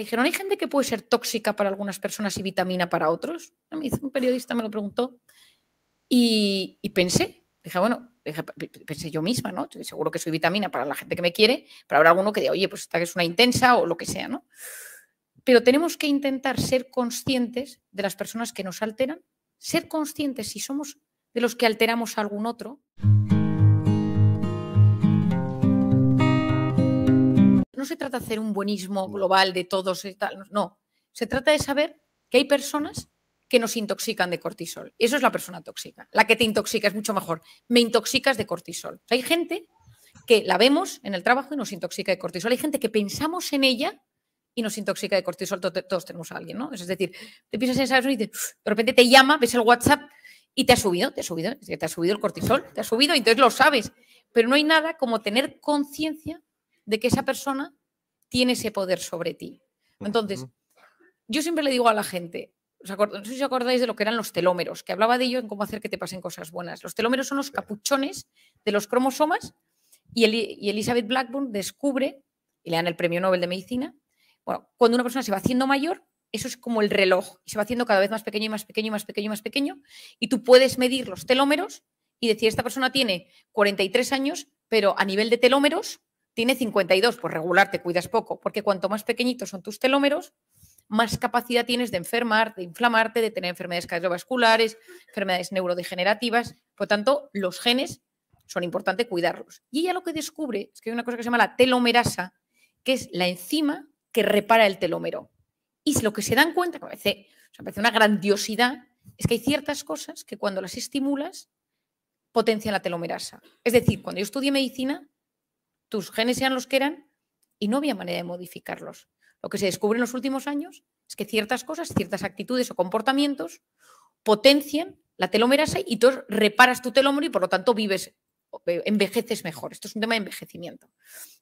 dije, dijeron, ¿hay gente que puede ser tóxica para algunas personas y vitamina para otros? un periodista me lo preguntó y, pensé, dije, bueno, pensé yo misma, ¿no? Seguro que soy vitamina para la gente que me quiere, pero habrá alguno que diga, oye, pues esta que es una intensa o lo que sea, ¿no? Pero tenemos que intentar ser conscientes de las personas que nos alteran, ser conscientes si somos de los que alteramos a algún otro. se trata de hacer un buenismo global de todos y tal, no. Se trata de saber que hay personas que nos intoxican de cortisol. Eso es la persona tóxica. La que te intoxica es mucho mejor. Me intoxicas de cortisol. hay gente que la vemos en el trabajo y nos intoxica de cortisol. Hay gente que pensamos en ella y nos intoxica de cortisol. Todos tenemos a alguien, ¿no? Es decir, te piensas en esa persona y de repente te llama, ves el WhatsApp y te ha subido, te ha subido, te ha subido el cortisol, te ha subido y entonces lo sabes. Pero no hay nada como tener conciencia de que esa persona tiene ese poder sobre ti. Entonces, yo siempre le digo a la gente, ¿os no sé si os acordáis de lo que eran los telómeros, que hablaba de ello en cómo hacer que te pasen cosas buenas. Los telómeros son los capuchones de los cromosomas y, el, y Elizabeth Blackburn descubre, y le dan el premio Nobel de Medicina, cuando una persona se va haciendo mayor, eso es como el reloj, y se va haciendo cada vez más pequeño y más pequeño y más pequeño y más pequeño, y tú puedes medir los telómeros y decir, esta persona tiene 43 años, pero a nivel de telómeros tiene 52, pues regular te cuidas poco, porque cuanto más pequeñitos son tus telómeros, más capacidad tienes de enfermar, de inflamarte, de tener enfermedades cardiovasculares, enfermedades neurodegenerativas. Por tanto, los genes son importantes cuidarlos. Y ella lo que descubre es que hay una cosa que se llama la telomerasa, que es la enzima que repara el telómero. Y lo que se dan cuenta, que parece, parece una grandiosidad, es que hay ciertas cosas que cuando las estimulas potencian la telomerasa. Es decir, cuando yo estudié medicina, tus genes sean los que eran y no había manera de modificarlos. Lo que se descubre en los últimos años es que ciertas cosas, ciertas actitudes o comportamientos potencian la telomerasa y tú reparas tu telómero y por lo tanto vives, eh, envejeces mejor. Esto es un tema de envejecimiento.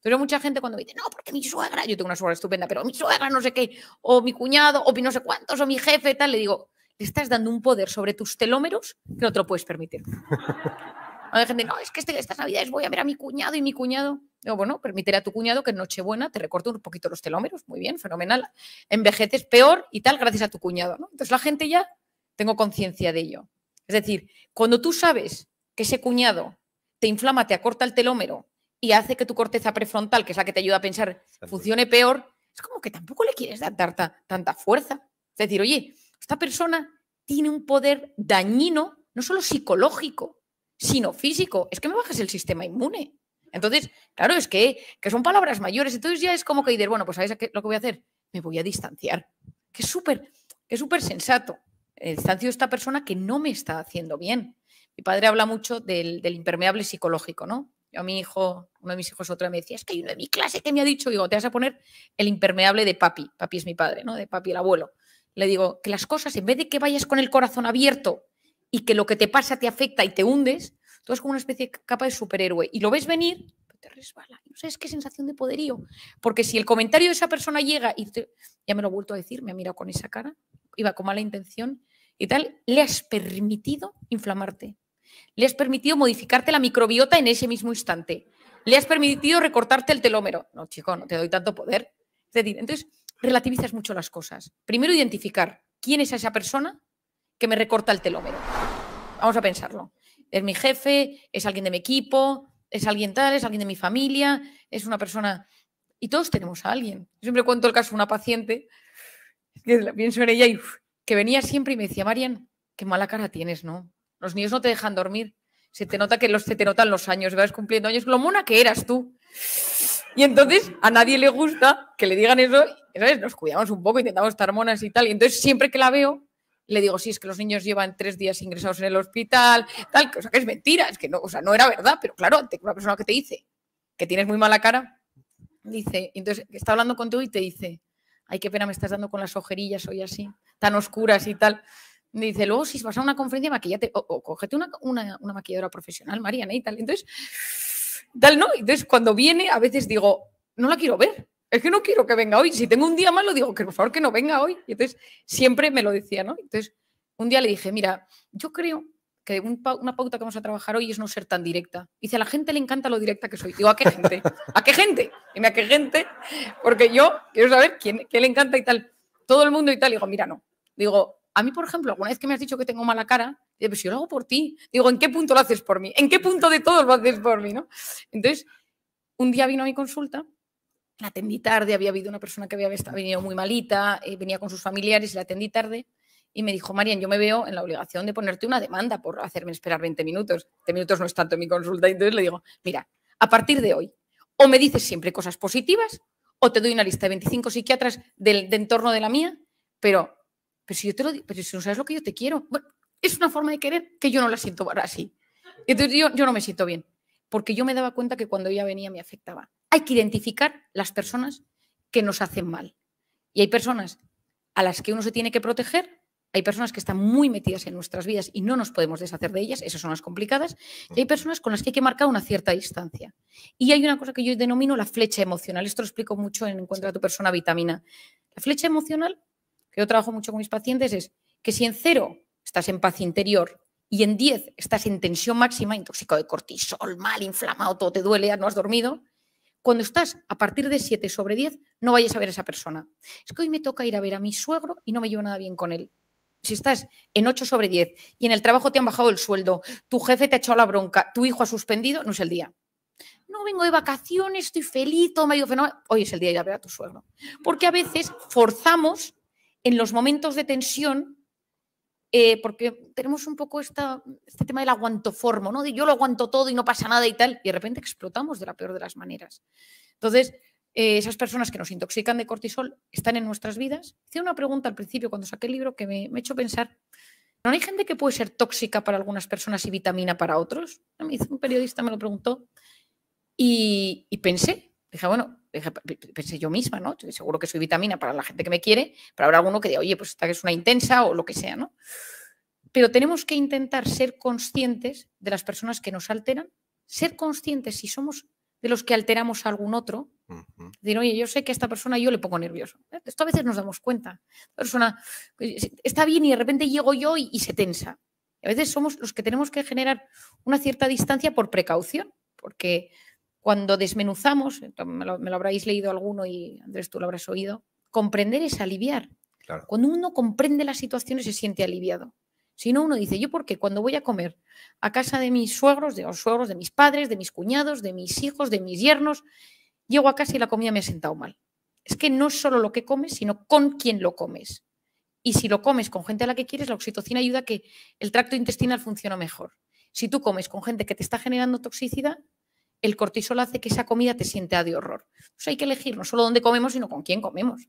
Pero mucha gente cuando me dice, no, porque mi suegra, yo tengo una suegra estupenda, pero mi suegra no sé qué, o mi cuñado, o no sé cuántos, o mi jefe, tal, le digo, le estás dando un poder sobre tus telómeros que no te lo puedes permitir. Hay gente, no, es que este, estas navidades voy a ver a mi cuñado y mi cuñado bueno, permitiré a tu cuñado que en Nochebuena te recorte un poquito los telómeros. Muy bien, fenomenal. Envejeces peor y tal gracias a tu cuñado. ¿no? Entonces la gente ya tengo conciencia de ello. Es decir, cuando tú sabes que ese cuñado te inflama, te acorta el telómero y hace que tu corteza prefrontal, que es la que te ayuda a pensar, funcione peor, es como que tampoco le quieres dar tanta, tanta fuerza. Es decir, oye, esta persona tiene un poder dañino, no solo psicológico, sino físico. Es que me bajas el sistema inmune. Entonces, claro, es que, que son palabras mayores. Entonces ya es como que dices, bueno, pues ¿sabes lo que voy a hacer? Me voy a distanciar. Que súper, que súper sensato. Eh, distancio de esta persona que no me está haciendo bien. Mi padre habla mucho del, impermeable psicológico, ¿no? Yo a mi hijo, uno de mis hijos otra me decía, es que hay uno de mi clase que me ha dicho, digo, te vas a poner el impermeable de papi. Papi es mi padre, ¿no? De papi el abuelo. Le digo, que las cosas, en vez de que vayas con el corazón abierto y que lo que te pasa te afecta y te hundes, Tú es como una especie de capa de superhéroe y lo ves venir, te resbala. No sabes qué sensación de poderío. Porque si el comentario de esa persona llega y ya me lo he vuelto a decir, me ha mirado con esa cara, iba con mala intención y tal, le has permitido inflamarte. Le has permitido modificarte la microbiota en ese mismo instante. Le has permitido recortarte el telómero. No, chico, no te doy tanto poder. Es decir, entonces relativizas mucho las cosas. Primero, identificar quién es esa persona que me recorta el telómero. Vamos a pensarlo es mi jefe, es alguien de mi equipo, es alguien tal, es alguien de mi familia, es una persona... Y todos tenemos a alguien. Yo siempre cuento el caso de una paciente, que pienso en ella y que venía siempre y me decía, Marian, qué mala cara tienes, ¿no? Los niños no te dejan dormir. Se te nota que los, se te notan los años, vas cumpliendo años, lo mona que eras tú. Y entonces a nadie le gusta que le digan eso, ¿sabes? Nos cuidamos un poco, intentamos estar monas y tal. Y entonces siempre que la veo, le digo, sí, es que los niños llevan tres días ingresados en el hospital, tal, cosa que es mentira, es que no, o sea, no era verdad, pero claro, una persona que te dice que tienes muy mala cara, dice, entonces está hablando contigo y te dice, ay, qué pena me estás dando con las ojerillas hoy así, tan oscuras y tal. Dice, luego si vas a una conferencia, maquillate, o, cógete una, una, maquilladora profesional, Mariana, y tal. Entonces, tal, ¿no? Entonces, cuando viene, a veces digo, no la quiero ver, es que no quiero que venga hoy. Si tengo un día malo, digo, que por favor que no venga hoy. Y entonces siempre me lo decía, ¿no? Entonces un día le dije, mira, yo creo que una pauta que vamos a trabajar hoy es no ser tan directa. Dice, a la gente le encanta lo directa que soy. Digo, ¿a qué gente? ¿A qué gente? Dime, ¿a qué gente? Porque yo quiero saber quién, le encanta y tal. Todo el mundo y tal. Digo, mira, no. Digo, a mí, por ejemplo, alguna vez que me has dicho que tengo mala cara, pues yo lo hago por ti. Digo, ¿en qué punto lo haces por mí? ¿En qué punto de todo lo haces por mí? ¿no? Entonces, un día vino a mi consulta la atendí tarde, había habido una persona que había venido muy malita, eh, venía con sus familiares y la atendí tarde. Y me dijo, Marian, yo me veo en la obligación de ponerte una demanda por hacerme esperar 20 minutos. 20 minutos no es tanto en mi consulta. Entonces le digo, mira, a partir de hoy, o me dices siempre cosas positivas, o te doy una lista de 25 psiquiatras del, entorno de la mía, pero, si yo te lo pero si no sabes lo que yo te quiero, es una forma de querer que yo no la siento así. Entonces yo no me siento bien, porque yo me daba cuenta que cuando ella venía me afectaba hay que identificar las personas que nos hacen mal. Y hay personas a las que uno se tiene que proteger, hay personas que están muy metidas en nuestras vidas y no nos podemos deshacer de ellas, esas son las complicadas, y hay personas con las que hay que marcar una cierta distancia. Y hay una cosa que yo denomino la flecha emocional, esto lo explico mucho en Encuentra tu persona vitamina. La flecha emocional, que yo trabajo mucho con mis pacientes, es que si en cero estás en paz interior, y en diez estás en tensión máxima, intoxicado de cortisol, mal, inflamado, todo te duele, no has dormido, cuando estás a partir de 7 sobre 10, no vayas a ver a esa persona. Es que hoy me toca ir a ver a mi suegro y no me llevo nada bien con él. Si estás en 8 sobre 10 y en el trabajo te han bajado el sueldo, tu jefe te ha echado la bronca, tu hijo ha suspendido, no es el día. No vengo de vacaciones, estoy feliz, me ha ido Hoy es el día de ir a ver a tu suegro. Porque a veces forzamos en los momentos de tensión eh, porque tenemos un poco este tema del aguantoformo, ¿no? De yo lo aguanto todo y no pasa nada y tal, y de repente explotamos de la peor de las maneras. Entonces, eh, esas personas que nos intoxican de cortisol están en nuestras vidas. Hice una pregunta al principio cuando saqué el libro que me, me hecho pensar, ¿no hay gente que puede ser tóxica para algunas personas y vitamina para otros? un periodista me lo preguntó y, y pensé, dije, bueno, pensé yo misma, ¿no? Seguro que soy vitamina para la gente que me quiere, pero habrá alguno que diga, oye, pues esta que es una intensa o lo que sea, ¿no? Pero tenemos que intentar ser conscientes de las personas que nos alteran, ser conscientes si somos de los que alteramos a algún otro. Decir, oye, yo sé que a esta persona yo le pongo nervioso. ¿eh? Esto a veces nos damos cuenta. persona pues, está bien y de repente llego yo y, se tensa. a veces somos los que tenemos que generar una cierta distancia por precaución, porque cuando desmenuzamos, me lo, habréis leído alguno y Andrés tú lo habrás oído, comprender es aliviar. Cuando uno comprende las situaciones se siente aliviado. Si no, uno dice, yo qué? cuando voy a comer a casa de mis suegros, de los suegros de mis padres, de mis cuñados, de mis hijos, de mis yernos, llego a casa y la comida me ha sentado mal. Es que no es solo lo que comes, sino con quién lo comes. Y si lo comes con gente a la que quieres, la oxitocina ayuda a que el tracto intestinal funcione mejor. Si tú comes con gente que te está generando toxicidad, el cortisol hace que esa comida te sienta de horror. Pues hay que elegir no solo dónde comemos, sino con quién comemos.